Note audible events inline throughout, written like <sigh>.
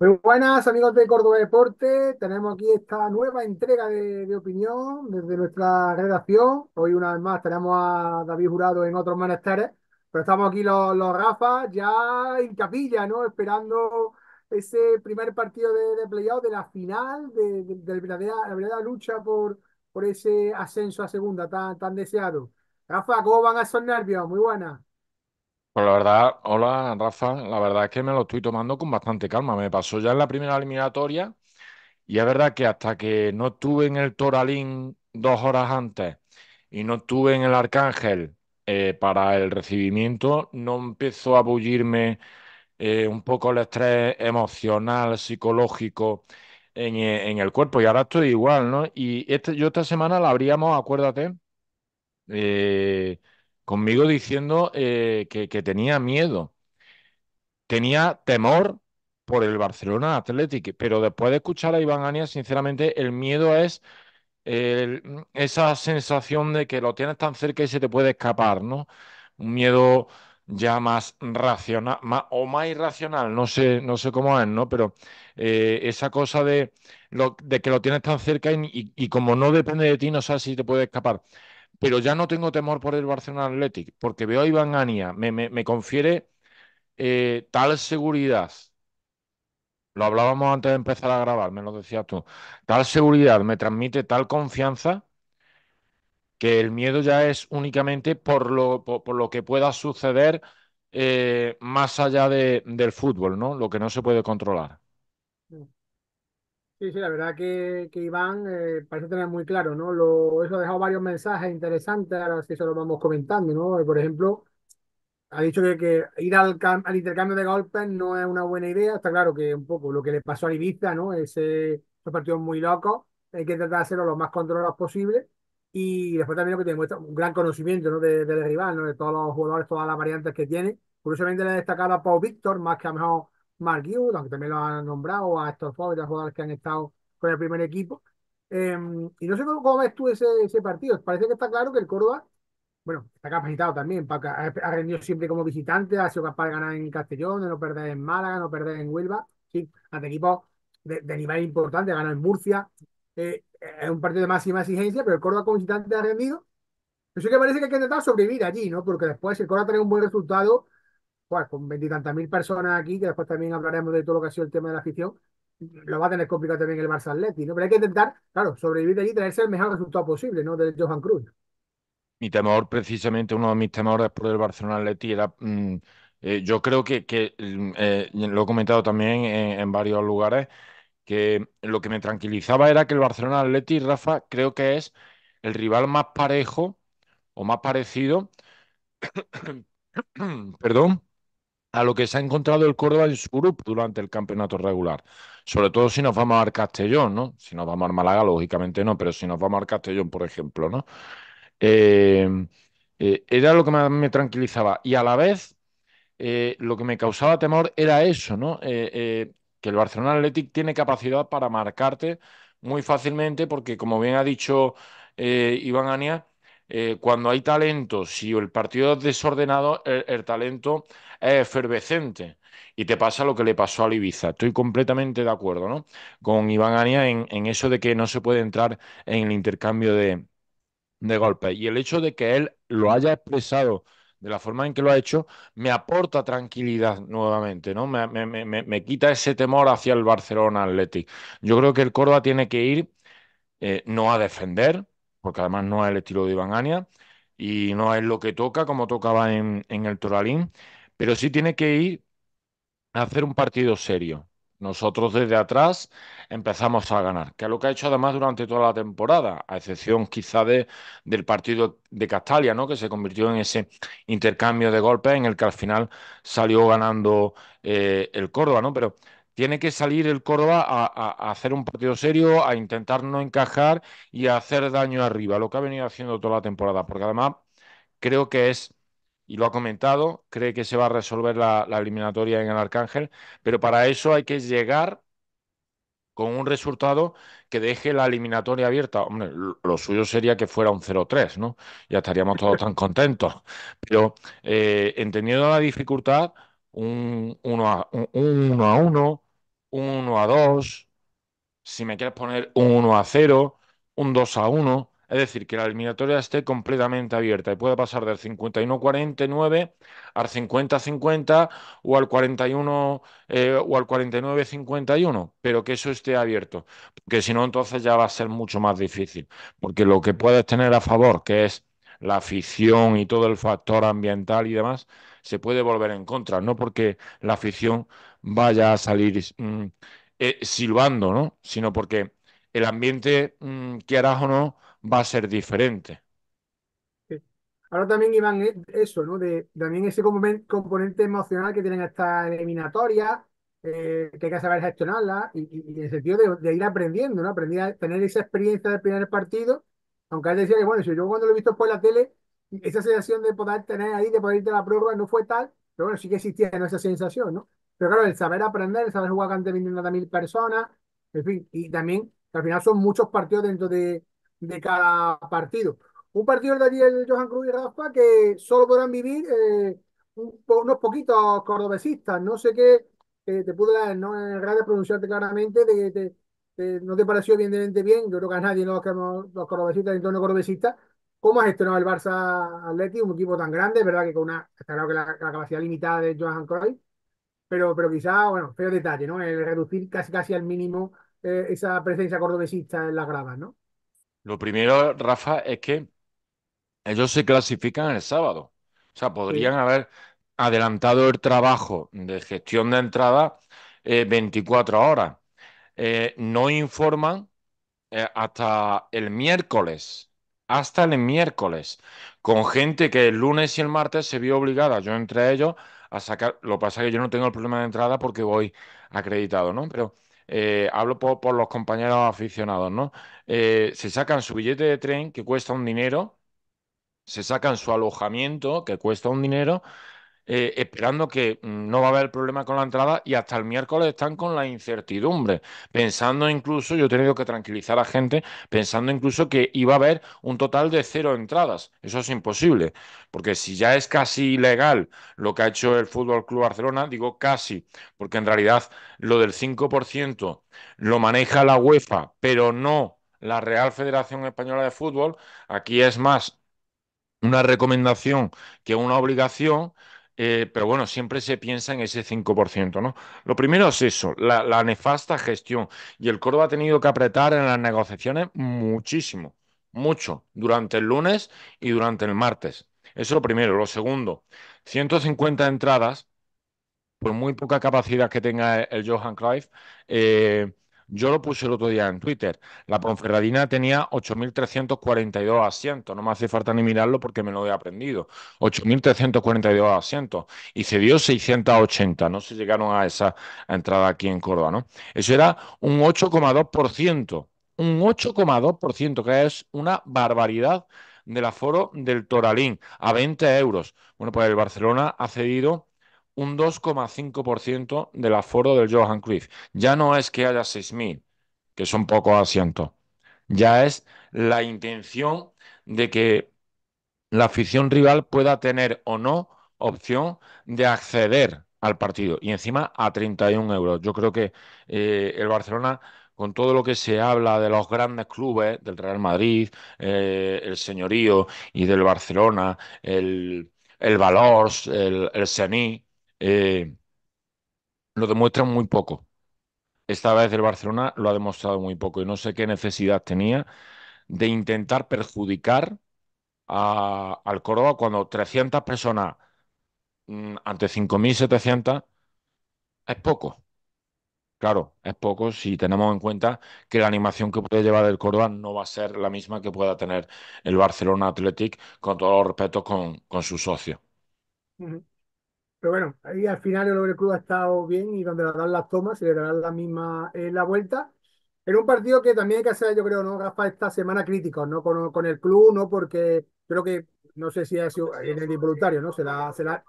Muy buenas amigos de Córdoba Deporte, tenemos aquí esta nueva entrega de, opinión desde nuestra redacción. Hoy una vez más tenemos a David Jurado en otros menesteres, pero estamos aquí los, los Rafa ya en capilla, ¿no? Esperando ese primer partido de, de playoff de la final, de, la, verdadera, lucha por, por ese ascenso a segunda tan, tan deseado. Rafa, ¿cómo van esos nervios? Muy buenas. Pues la verdad, hola Rafa, la verdad es que me lo estoy tomando con bastante calma. Me pasó ya en la primera eliminatoria y es verdad que hasta que no estuve en el Toralín dos horas antes y no estuve en el Arcángel eh, para el recibimiento, no empezó a bullirme eh, un poco el estrés emocional, psicológico eh, en, el cuerpo y ahora estoy igual, ¿no? Y este, yo esta semana la abríamos, acuérdate. eh, conmigo diciendo eh, que, tenía miedo, tenía temor por el Barcelona Athletic, pero después de escuchar a Iván Ania, sinceramente, el miedo es esa sensación de que lo tienes tan cerca y se te puede escapar, ¿no? Un miedo ya más racional más, o más irracional, no sé, no sé cómo es, ¿no? Pero eh, esa cosa de, lo, de que lo tienes tan cerca y, como no depende de ti, no sabes si te puede escapar pero ya no tengo temor por el Barcelona Athletic, porque veo a Iván Ania, me, me, confiere eh, tal seguridad. Lo hablábamos antes de empezar a grabar, me lo decías tú. Tal seguridad me transmite tal confianza que el miedo ya es únicamente por lo, que pueda suceder eh, más allá del fútbol, ¿no? Lo que no se puede controlar. Mm. Sí, sí, la verdad que, Iván eh, parece tener muy claro, ¿no? Lo, eso ha dejado varios mensajes interesantes, ahora sí se los vamos comentando, ¿no? Por ejemplo, ha dicho que, ir al, al, intercambio de golpes no es una buena idea, está claro que un poco lo que le pasó a Ibiza, ¿no? Ese, partido es muy loco, hay que tratar de hacerlo lo más controlado posible y después también lo que tiene un gran conocimiento, ¿no? De, del rival, ¿no? De todos los jugadores, todas las variantes que tiene. Curiosamente le ha destacado a Pau Víctor, más que a lo mejor Mark aunque también lo han nombrado, a estos jugadores que han estado con el primer equipo. Em, y no sé cómo, cómo ves tú ese, partido. Parece que está claro que el Córdoba, bueno, está capacitado también, ha, rendido siempre como visitante, ha sido capaz de ganar en Castellón, de no perder en Málaga, no perder en Huelva, sí, ante equipos de, nivel importante, ganó en Murcia. Eh, es un partido de máxima exigencia, pero el Córdoba como visitante ha rendido. Eso que parece que hay que intentar sobrevivir allí, ¿no? Porque después, el Córdoba trae un buen resultado, pues, con veintitantas mil personas aquí, que después también hablaremos de todo lo que ha sido el tema de la afición, lo va a tener complicado también el Barça Atleti, ¿no? Pero hay que intentar, claro, sobrevivir de allí y traerse el mejor resultado posible, ¿no? de Johan Cruz. Mi temor, precisamente, uno de mis temores por el Barcelona Atleti era. Mm, eh, yo creo que, que mm, eh, lo he comentado también en, varios lugares, que lo que me tranquilizaba era que el Barcelona Atleti, Rafa, creo que es el rival más parejo o más parecido, <coughs> perdón, a lo que se ha encontrado el Córdoba en su grupo durante el campeonato regular. Sobre todo si nos vamos al Castellón, ¿no? Si nos vamos al Málaga, lógicamente no, pero si nos vamos al Castellón, por ejemplo, ¿no? Eh, eh, era lo que me tranquilizaba. Y a la vez, eh, lo que me causaba temor era eso, ¿no? que el Barcelona Athletic tiene capacidad para marcarte muy fácilmente, porque como bien ha dicho Iván Ania, eh, cuando hay talento, si el partido es desordenado, el, talento es efervescente. Y te pasa lo que le pasó a Ibiza. Estoy completamente de acuerdo ¿no? con Iván Ania en, eso de que no se puede entrar en el intercambio de, golpes. Y el hecho de que él lo haya expresado de la forma en que lo ha hecho, me aporta tranquilidad nuevamente, ¿no? Me, quita ese temor hacia el Barcelona Athletic. Yo creo que el Córdoba tiene que ir eh, no a defender, porque además no es el estilo de Iván Aña y no es lo que toca como tocaba en, el Toralín, pero sí tiene que ir a hacer un partido serio. Nosotros desde atrás empezamos a ganar, que es lo que ha hecho además durante toda la temporada, a excepción quizá de, del partido de Castalia, ¿no? que se convirtió en ese intercambio de golpes en el que al final salió ganando eh, el Córdoba, ¿no? Pero tiene que salir el Córdoba a, hacer un partido serio, a intentar no encajar y a hacer daño arriba, lo que ha venido haciendo toda la temporada, porque además creo que es, y lo ha comentado, cree que se va a resolver la, eliminatoria en el Arcángel, pero para eso hay que llegar con un resultado que deje la eliminatoria abierta. Hombre, lo suyo sería que fuera un 0-3, ¿no? Ya estaríamos todos tan <laughs> contentos. Pero eh, entendiendo la dificultad, un 1 a 1, un 1 a 2, si me quieres poner un 1 a 0, un 2 a 1. Es decir, que la eliminatoria esté completamente abierta y pueda pasar del 51-49 al 50-50 o al 41 eh, o al 49-51, pero que eso esté abierto, porque si no entonces ya va a ser mucho más difícil, porque lo que puedes tener a favor, que es la afición y todo el factor ambiental y demás, se puede volver en contra, no porque la afición vaya a salir mm, eh, silbando, ¿no? Sino porque el ambiente, mm, que harás o no, va a ser diferente. Ahora también, Iván, eso, ¿no? De, también ese componente emocional que tienen esta eliminatoria eh, que hay que saber gestionarla y, en el sentido de, ir aprendiendo, ¿no? Aprender a tener esa experiencia del primer partido, aunque él decía que, bueno, yo cuando lo he visto por la tele, esa sensación de poder tener ahí, de poder irte a la prórroga no fue tal, pero bueno, sí que existía esa sensación, ¿no? Pero claro, el saber aprender, el saber jugar ante mil personas, en fin, y también al final son muchos partidos dentro de, de cada partido. Un partido de de Johan Cruz y Rafa que solo podrán vivir eh, unos poquitos cordobesistas. No sé qué, eh, te pude ¿no? en redes pronunciarte claramente de que no te pareció evidentemente bien. Yo creo que a nadie, los, los cordobesistas, en entorno cordobesista, ¿Cómo has gestionado el Barça Atleti, un equipo tan grande? ¿Verdad que con una, claro que la, la capacidad limitada de Johan Cruyff, pero, pero quizá, bueno, feo detalle, ¿no? El reducir casi casi al mínimo eh, esa presencia cordobesista en las gradas, ¿no? Lo primero, Rafa, es que ellos se clasifican el sábado. O sea, podrían haber adelantado el trabajo de gestión de entrada 24 eh, horas. Eh, no informan hasta el miércoles, hasta el miércoles, con gente que el lunes y el martes se vio obligada, yo entre ellos, a sacar. Lo que pasa es que yo no tengo el problema de entrada porque voy acreditado, ¿no? Pero eh, hablo por, los compañeros aficionados, ¿no? Eh, se sacan su billete de tren que cuesta un dinero, se sacan su alojamiento que cuesta un dinero eh, esperando que mm, no va a haber problema con la entrada y hasta el miércoles están con la incertidumbre, pensando incluso, yo he tenido que tranquilizar a gente, pensando incluso que iba a haber un total de cero entradas. Eso es imposible, porque si ya es casi ilegal lo que ha hecho el Fútbol Club Barcelona, digo casi, porque en realidad lo del 5% lo maneja la UEFA, pero no la Real Federación Española de Fútbol. Aquí es más una recomendación que una obligación. Eh, pero bueno, siempre se piensa en ese 5%, ¿no? Lo primero es eso, la, nefasta gestión. Y el Córdoba ha tenido que apretar en las negociaciones muchísimo, mucho, durante el lunes y durante el martes. Eso es lo primero. Lo segundo, 150 entradas, por muy poca capacidad que tenga el, Johan Cruyff, eh, yo lo puse el otro día en Twitter. La Ponferradina tenía 8.342 asientos. No me hace falta ni mirarlo porque me lo he aprendido. 8.342 asientos. Y cedió 680. No se llegaron a esa entrada aquí en Córdoba, ¿no? Eso era un 8,2%. Un 8,2%, que es una barbaridad del aforo del Toralín a 20 euros. Bueno, pues el Barcelona ha cedido un 2,5% del aforo del Johan Cruyff. Ya no es que haya 6.000, que son pocos asientos. Ya es la intención de que la afición rival pueda tener o no opción de acceder al partido y encima a 31 euros. Yo creo que eh, el Barcelona, con todo lo que se habla de los grandes clubes, del Real Madrid, eh, el señorío y del Barcelona, el, el Valors, el, el eh, lo demuestran muy poco. Esta vez el Barcelona lo ha demostrado muy poco y no sé qué necesidad tenía de intentar perjudicar a, al Córdoba cuando 300 personas mm, ante 5.700 es poco. Claro, es poco si tenemos en cuenta que la animación que puede llevar el Córdoba no va a ser la misma que pueda tener el Barcelona Athletic, con todos los respetos con, con su socio. Pero bueno, ahí al final el club ha estado bien y donde le dan las tomas, se le darán la misma eh, la vuelta. En un partido que también hay que hacer, yo creo, ¿no, Rafa? Esta semana crítico, ¿no? Con, con el club, ¿no? Porque creo que, no sé si ha sido en el involuntario, ¿no? Se la, se la,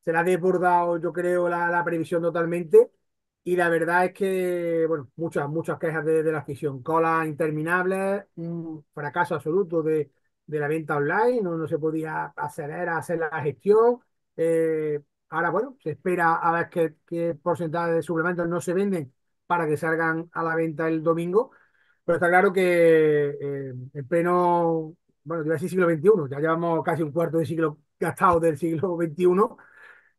se la ha desbordado, yo creo, la, la previsión totalmente. Y la verdad es que, bueno, muchas, muchas quejas de, de la afición. Colas interminables, un fracaso absoluto de, de la venta online, no, no se podía hacer, era hacer la gestión. Eh, Ahora, bueno, se espera a ver qué, porcentaje de suplementos no se venden para que salgan a la venta el domingo. Pero está claro que eh, en pleno, bueno, yo siglo XXI, ya llevamos casi un cuarto de siglo gastado del siglo XXI.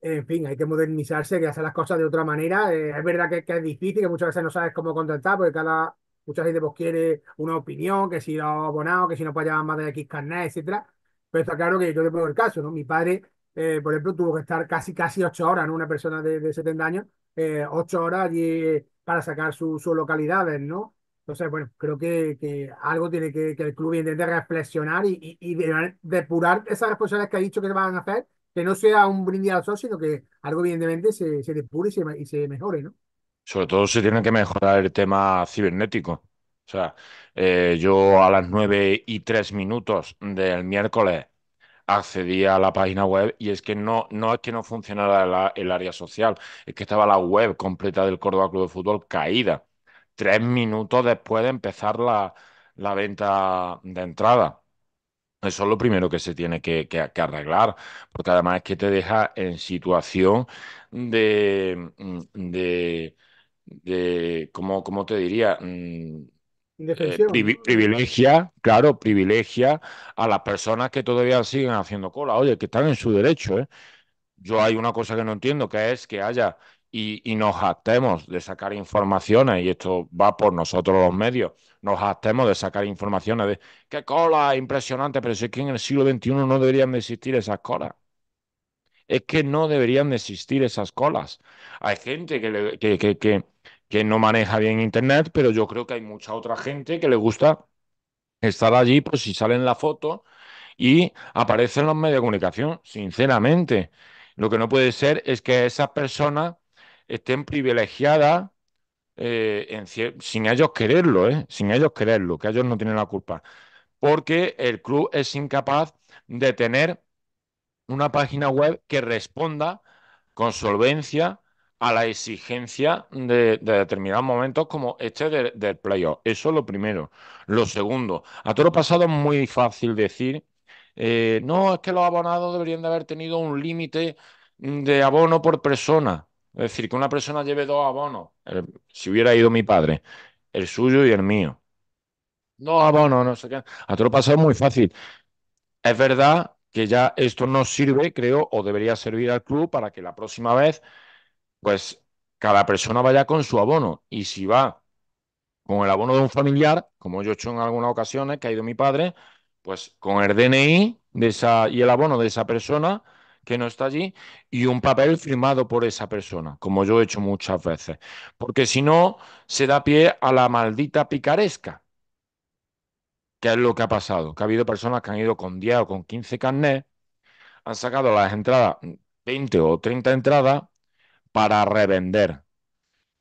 En fin, hay que modernizarse, que hacer las cosas de otra manera. Eh, es verdad que, que, es difícil, que muchas veces no sabes cómo contactar, porque cada mucha gente pues, quiere una opinión, que si ha abonado, que si no puede llevar más de X carnet, etcétera. Pero está claro que yo te pongo el caso, ¿no? Mi padre eh, por ejemplo, tuvo que estar casi, casi ocho horas, Una persona de, 70 años, eh, ocho horas allí para sacar sus localidades, ¿no? Entonces, bueno, creo que, algo tiene que, que, el club intente reflexionar y, depurar esas responsabilidades que ha dicho que van a hacer, que no sea un brindis al sol, sino que algo evidentemente se, depure y se, mejore, ¿no? Sobre todo se tiene que mejorar el tema cibernético. O sea, eh, yo a las nueve y tres minutos del miércoles accedía a la página web y es que no, no es que no funcionara el área social, es que estaba la web completa del Córdoba Club de Fútbol caída, tres minutos después de empezar la, venta de entrada. Eso es lo primero que se tiene que, arreglar, porque además es que te deja en situación de, de, cómo te diría? Mm, eh, privilegia, claro, privilegia a las personas que todavía siguen haciendo cola. Oye, que están en su derecho, ¿eh? Yo hay una cosa que no entiendo, que es que haya y, nos actemos de sacar informaciones, y esto va por nosotros los medios, nos actemos de sacar informaciones de qué cola impresionante, pero si es que en el siglo XXI no deberían de existir esas colas es que no deberían de existir esas colas. Hay gente que, que, que, que no maneja bien Internet, pero yo creo que hay mucha otra gente que le gusta estar allí, pues si salen la foto y aparecen los medios de comunicación, sinceramente. Lo que no puede ser es que esas personas estén privilegiadas eh, sin ellos quererlo, ¿eh? sin ellos quererlo, que ellos no tienen la culpa, porque el club es incapaz de tener una página web que responda con solvencia a la exigencia de, determinados momentos como este del playoff. Eso es lo primero. Lo segundo, a todo lo pasado es muy fácil decir, eh, no, es que los abonados deberían de haber tenido un límite de abono por persona. Es decir, que una persona lleve dos abonos. si hubiera ido mi padre, el suyo y el mío. Dos abonos, no sé qué. A todo lo pasado es muy fácil. Es verdad que ya esto no sirve, creo, o debería servir al club para que la próxima vez pues cada persona vaya con su abono. Y si va con el abono de un familiar, como yo he hecho en algunas ocasiones, que ha ido mi padre, pues con el DNI de esa, y el abono de esa persona que no está allí y un papel firmado por esa persona, como yo he hecho muchas veces. Porque si no, se da pie a la maldita picaresca, que es lo que ha pasado, que ha habido personas que han ido con 10 o con 15 carnets, han sacado las entradas, 20 o 30 entradas, para revender.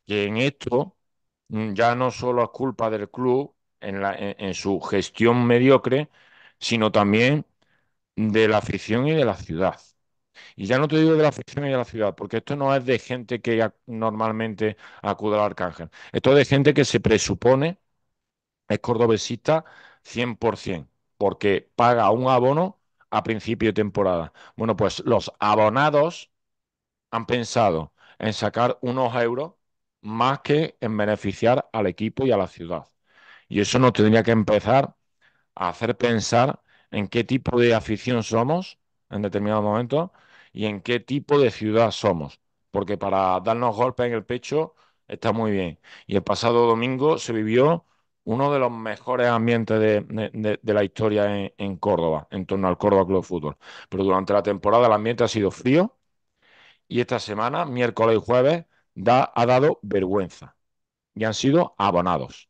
Que en esto mm, ya no solo es culpa del club en, su gestión mediocre, sino también de la afición y de la ciudad. Y ya no te digo de la afición y de la ciudad, porque esto no es de gente que normalmente acude al Arcángel. Esto es de gente que se presupone es cordobesista 100%, porque paga un abono a principio de temporada. Bueno, pues los abonados han pensado, en sacar unos euros más que en beneficiar al equipo y a la ciudad. Y eso nos tendría que empezar a hacer pensar en qué tipo de afición somos en determinados momentos y en qué tipo de ciudad somos. Porque para darnos golpes en el pecho está muy bien. Y el pasado domingo se vivió uno de los mejores ambientes de, la historia en, en, Córdoba, en torno al Córdoba Club de Fútbol. Pero durante la temporada el ambiente ha sido frío, y esta semana, miércoles y jueves, ha dado vergüenza y han sido abonados.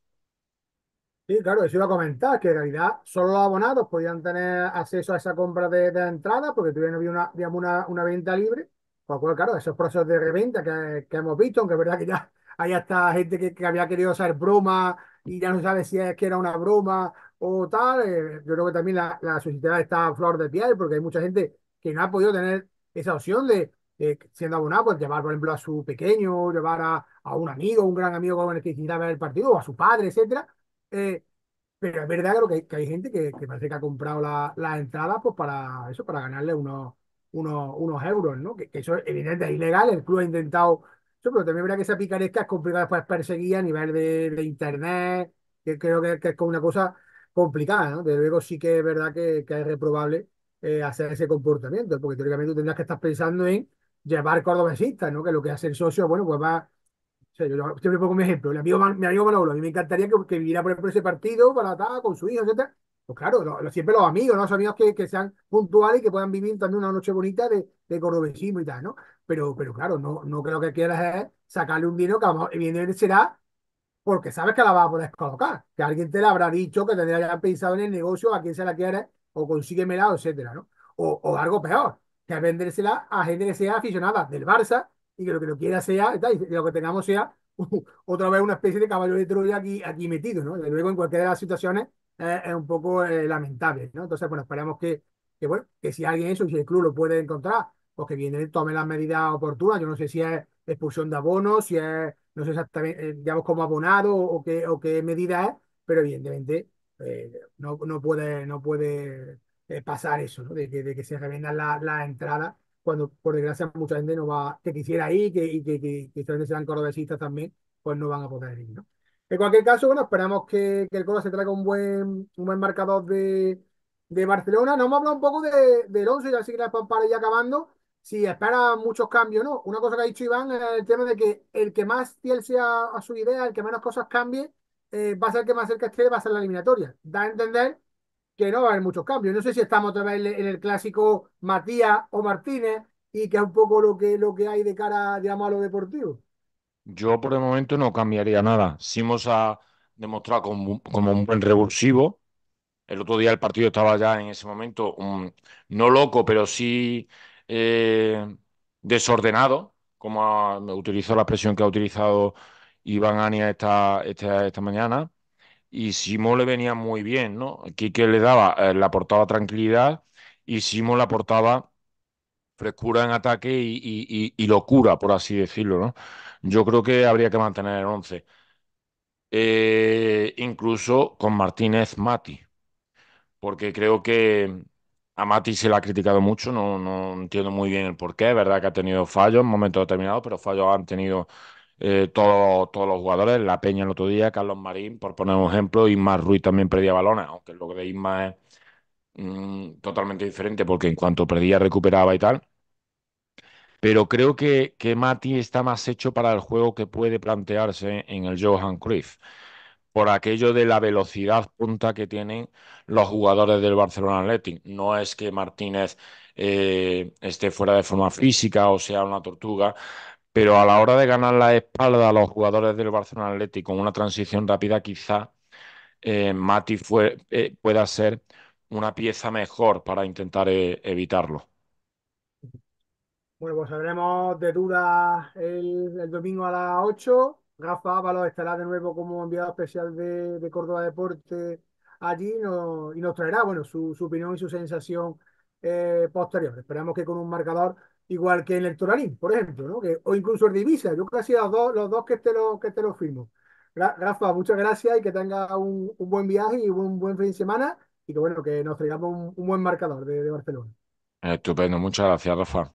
Sí, claro, eso iba a comentar, que en realidad solo los abonados podían tener acceso a esa compra de, entrada porque tuvieron una, una, venta libre. Por lo cual, claro, esos procesos de reventa que, hemos visto, aunque es verdad que ya <laughs> hay hasta gente que, había querido hacer broma y ya no sabe si es que era una broma o tal. Eh, yo creo que también la, la sociedad está a flor de piel porque hay mucha gente que no ha podido tener esa opción de, eh, siendo abonado, pues llevar, por ejemplo, a su pequeño, llevar a, un amigo, un gran amigo con el que quisiera ver el partido, o a su padre, etcétera. Eh, pero es verdad creo que, hay, gente que, parece que ha comprado las entradas pues para eso, para ganarle unos, unos, unos euros, ¿no? Que, que eso evidente, es ilegal, el club ha intentado pero también verá que esa picaresca es complicada después perseguir a nivel de, internet, que creo que, que es una cosa complicada, ¿no? Desde luego sí que es verdad que, es reprobable eh, hacer ese comportamiento, porque teóricamente tú tendrás que estar pensando en llevar cordobesistas, ¿no? Que lo que hace el socio, bueno, pues va. O sea, yo siempre pongo mi ejemplo. Mi amigo, Manolo, a mí me encantaría que, que viviera, por ejemplo, ese partido para estar con su hijo, etcétera. Pues claro, siempre los amigos, ¿no? Los amigos que, que, sean puntuales y que puedan vivir también una noche bonita de, de cordobesismo y tal, ¿no? Pero, pero claro, no, no creo que quieras sacarle un dinero que a será porque sabes que la vas a poder colocar, que alguien te la habrá dicho, que tendría pensado en el negocio, a quién se la quiera o consíguemela, etcétera, ¿no? O, o algo peor, que vendérsela a gente que sea aficionada del Barça y que lo que lo quiera sea, y lo que tengamos sea otra vez una especie de caballo de Troya aquí, metido, ¿no? Y luego en cualquiera de las situaciones es un poco eh, lamentable, ¿no? Entonces, bueno, esperamos que, bueno, que si alguien eso, si el club lo puede encontrar, pues que viene, tome las medidas oportunas. Yo no sé si es expulsión de abonos si es, no sé exactamente, eh, digamos, como abonado o qué, o qué medida es, pero evidentemente eh, no, no puede, no puede eh, pasar eso, ¿no? de, que, se revendan las la entradas cuando por desgracia mucha gente no va, que quisiera ir que, y que, que, que sean cordobesistas también, pues no van a poder ir, ¿no? En cualquier caso, bueno, esperamos que, el coro se traiga un buen, un buen marcador de, de Barcelona. Nos hemos hablado un poco de, del 11, ya así que para ir acabando, si espera muchos cambios, ¿no? Una cosa que ha dicho Iván es el tema de que el que más fiel sea a su idea, el que menos cosas cambie, eh, va a ser el que más cerca esté, va a ser la eliminatoria. Da a entender que no va a haber muchos cambios. No sé si estamos otra vez en el clásico Matías o Martínez y que es un poco lo que, lo que hay de cara, digamos, a lo deportivo. Yo por el momento no cambiaría nada. si hemos demostrado como, como un buen revulsivo. El otro día el partido estaba ya en ese momento, no loco, pero sí eh, desordenado, como ha, utilizó la expresión que ha utilizado Iván Ania esta, esta mañana y Simo le venía muy bien, ¿no? Quique le daba, eh, le aportaba tranquilidad y Simo le aportaba frescura en ataque y, locura, por así decirlo, ¿no? Yo creo que habría que mantener el 11. Eh, incluso con Martínez Mati, porque creo que a Mati se le ha criticado mucho, no, no entiendo muy bien el porqué, es verdad que ha tenido fallos en momentos determinados, pero fallos han tenido eh, todos, todos los jugadores, La Peña el otro día, Carlos Marín, por poner un ejemplo, Isma Ruiz también perdía balones, aunque lo de Isma es mm, totalmente diferente porque en cuanto perdía recuperaba y tal. Pero creo que, que Mati está más hecho para el juego que puede plantearse en el Johan Cruyff, por aquello de la velocidad punta que tienen los jugadores del Barcelona Athletic. No es que Martínez eh, esté fuera de forma física o sea una tortuga, pero a la hora de ganar la espalda a los jugadores del Barcelona Atlético con una transición rápida, quizá eh, Mati eh, pueda ser una pieza mejor para intentar eh, evitarlo. Bueno, pues sabremos de duda el, domingo a las 8. Rafa Ábalos estará de nuevo como enviado especial de, Córdoba Deporte allí y nos traerá bueno, su opinión y su sensación posterior. Esperamos que con un marcador igual que en el Toralín, por ejemplo, o incluso el Divisa, yo casi los dos, los dos que te lo, que te lo firmo. Rafa, muchas gracias y que tenga un, buen viaje y un buen fin de semana y que bueno, que nos traigamos un, buen marcador de Barcelona. Estupendo, muchas gracias, Rafa.